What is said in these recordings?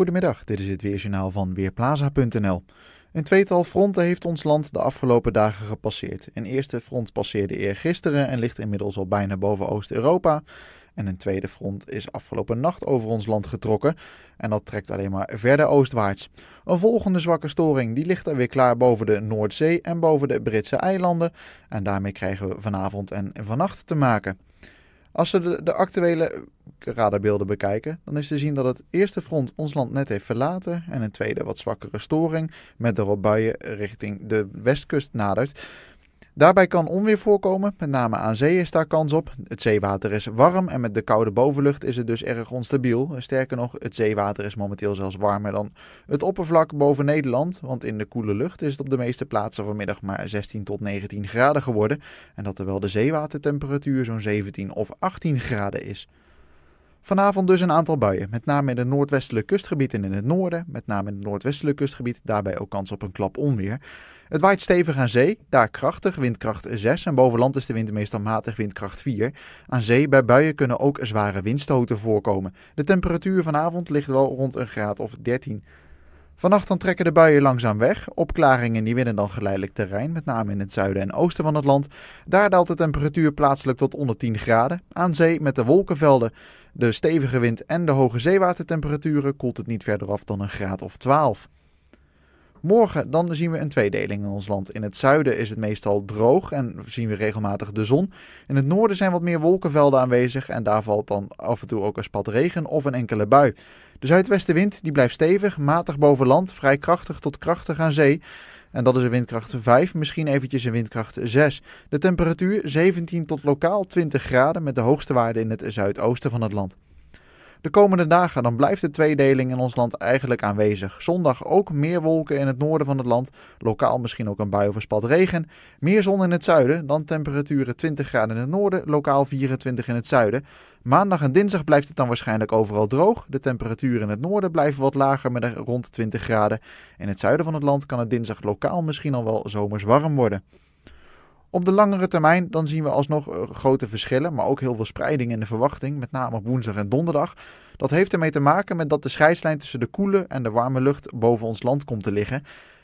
Goedemiddag, dit is het Weerjournaal van Weerplaza.nl. Een tweetal fronten heeft ons land de afgelopen dagen gepasseerd. Een eerste front passeerde eergisteren en ligt inmiddels al bijna boven Oost-Europa. En een tweede front is afgelopen nacht over ons land getrokken. En dat trekt alleen maar verder oostwaarts. Een volgende zwakke storing die ligt er weer klaar boven de Noordzee en boven de Britse eilanden. En daarmee krijgen we vanavond en vannacht te maken. Als we de, de actuele radarbeelden bekijken, dan is te zien dat het eerste front ons land net heeft verlaten en een tweede wat zwakkere storing met de buien richting de westkust nadert. Daarbij kan onweer voorkomen, met name aan zee is daar kans op. Het zeewater is warm en met de koude bovenlucht is het dus erg onstabiel. Sterker nog, het zeewater is momenteel zelfs warmer dan het oppervlak boven Nederland, want in de koele lucht is het op de meeste plaatsen vanmiddag maar 16 tot 19 graden geworden. En dat terwijl de zeewatertemperatuur zo'n 17 of 18 graden is. Vanavond dus een aantal buien, met name in het noordwestelijk kustgebied en in het noorden. Met name in het noordwestelijk kustgebied, daarbij ook kans op een klap onweer. Het waait stevig aan zee, daar krachtig, windkracht 6. En boven land is de wind meestal matig, windkracht 4. Aan zee bij buien kunnen ook zware windstoten voorkomen. De temperatuur vanavond ligt wel rond een graad of 13. Vannacht dan trekken de buien langzaam weg. Opklaringen die winnen dan geleidelijk terrein, met name in het zuiden en oosten van het land. Daar daalt de temperatuur plaatselijk tot onder 10 graden. Aan zee met de wolkenvelden, de stevige wind en de hoge zeewatertemperaturen koelt het niet verder af dan een graad of 12. Morgen dan zien we een tweedeling in ons land. In het zuiden is het meestal droog en zien we regelmatig de zon. In het noorden zijn wat meer wolkenvelden aanwezig en daar valt dan af en toe ook een spat regen of een enkele bui. De zuidwestenwind die blijft stevig, matig boven land, vrij krachtig tot krachtig aan zee. En dat is een windkracht 5, misschien eventjes een windkracht 6. De temperatuur 17 tot lokaal 20 graden met de hoogste waarde in het zuidoosten van het land. De komende dagen dan blijft de tweedeling in ons land eigenlijk aanwezig. Zondag ook meer wolken in het noorden van het land, lokaal misschien ook een bui of een spat regen. Meer zon in het zuiden, dan temperaturen 20 graden in het noorden, lokaal 24 in het zuiden. Maandag en dinsdag blijft het dan waarschijnlijk overal droog. De temperaturen in het noorden blijven wat lager met rond 20 graden. In het zuiden van het land kan het dinsdag lokaal misschien al wel zomers warm worden. Op de langere termijn dan zien we alsnog eh, grote verschillen, maar ook heel veel spreiding in de verwachting, met name op woensdag en donderdag. Dat heeft ermee te maken met dat de scheidslijn tussen de koele en de warme lucht boven ons land komt te liggen.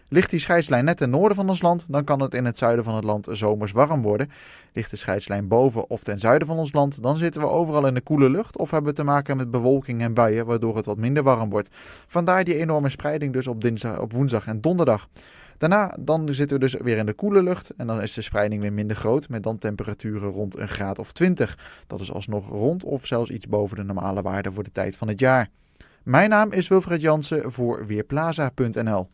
Ligt die scheidslijn net ten noorden van ons land, dan kan het in het zuiden van het land zomers warm worden. Ligt de scheidslijn boven of ten zuiden van ons land, dan zitten we overal in de koele lucht of hebben we te maken met bewolking en buien, waardoor het wat minder warm wordt. Vandaar die enorme spreiding dus op, dinsdag, op woensdag en donderdag. Daarna dan zitten we dus weer in de koele lucht en dan is de spreiding weer minder groot met dan temperaturen rond een graad of 20. Dat is alsnog rond of zelfs iets boven de normale waarde voor de tijd van het jaar. Mijn naam is Wilfred Jansen voor Weerplaza.nl.